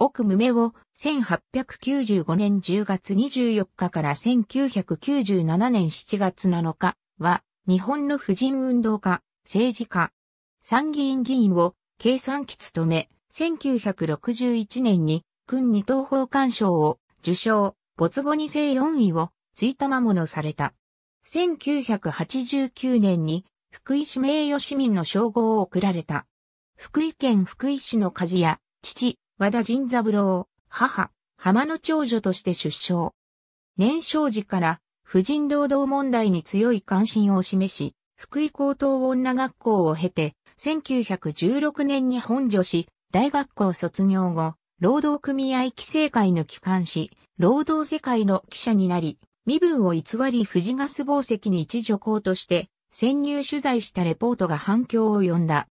奥無名を1895年10月24日から1997年7月7日は日本の婦人運動家、政治家、参議院議員を計算機務め、1961年に君二等法官賞を受賞、没後二世四位をついたまものされた。1989年に福井市名誉市民の称号を贈られた。福井県福井市の鍛冶屋、父、和田仁三郎、母、浜の長女として出生。年少時から、婦人労働問題に強い関心を示し、福井高等女学校を経て、1916年に本女子、大学校卒業後、労働組合規制会の機関し、労働世界の記者になり、身分を偽り富士ガス宝石に一女行として、潜入取材したレポートが反響を呼んだ。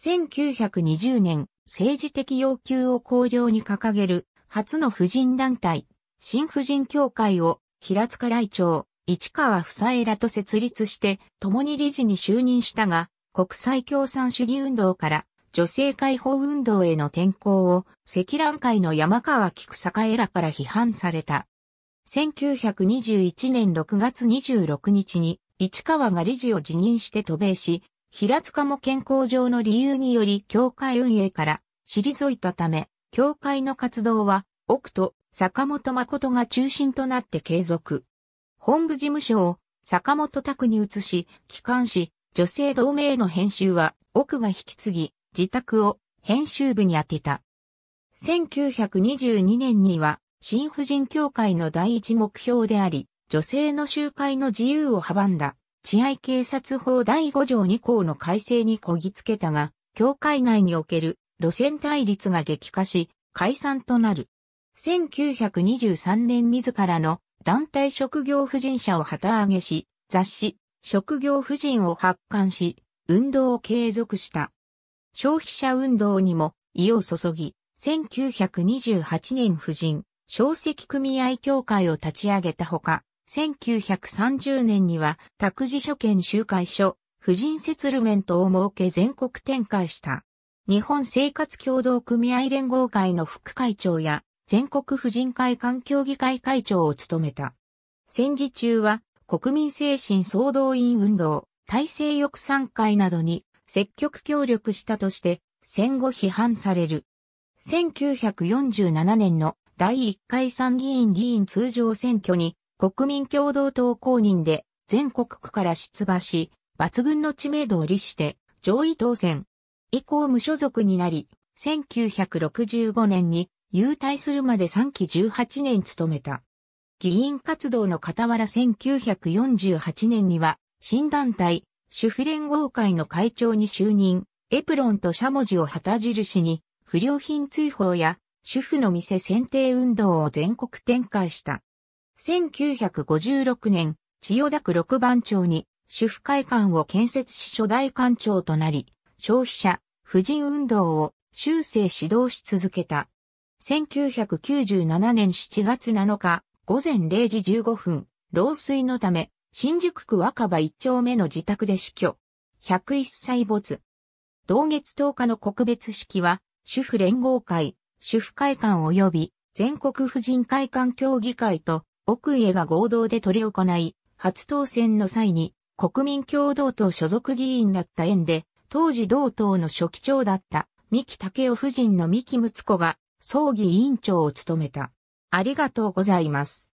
1920年、政治的要求を綱領に掲げる初の婦人団体、新婦人協会を平塚来長、市川房枝らと設立して共に理事に就任したが、国際共産主義運動から女性解放運動への転向を赤乱会の山川菊栄らから批判された。1921年6月26日に市川が理事を辞任して渡米し、平塚も健康上の理由により教会運営から退いたため、教会の活動は、奥と坂本誠が中心となって継続。本部事務所を坂本拓に移し、機関誌、女性同盟の編集は、奥が引き継ぎ、自宅を編集部に当てた。1922年には、新婦人協会の第一目標であり、女性の集会の自由を阻んだ治安警察法第5条2項の改正にこぎつけたが、教会内における路線対立が激化し、解散となる。1923年自らの団体職業婦人者を旗揚げし、雑誌、職業婦人を発刊し、運動を継続した。消費者運動にも意を注ぎ、1928年婦人、小石組合協会を立ち上げたほか、1930年には、託児所兼集会所、婦人セツルメントを設け全国展開した。日本生活協同組合連合会の副会長や、全国婦人会環境議会会長を務めた。戦時中は、国民精神総動員運動、体制抑散会などに積極協力したとして、戦後批判される。1947年の第1回参議院議員通常選挙に国民共同党公認で全国区から出馬し、抜群の知名度を利して上位当選。以降無所属になり、1965年に優退するまで3期18年務めた。議員活動の傍ら1948年には、新団体、主婦連合会の会長に就任、エプロンとしゃもじを旗印に、不良品追放や、主婦の店選定運動を全国展開した。1956年、千代田区六番町に主婦会館を建設し初代館長となり、消費者、婦人運動を修正指導し続けた。1997年7月7日、午前0時15分、老衰のため、新宿区若葉一丁目の自宅で死去。101歳没。同月10日の告別式は、主婦連合会、主婦会館及び全国婦人会館協議会と奥家が合同で取り行い、初当選の際に国民共同党所属議員だった縁で、当時同党の書記長だった三木武夫夫人の三木睦子が葬儀委員長を務めた。ありがとうございます。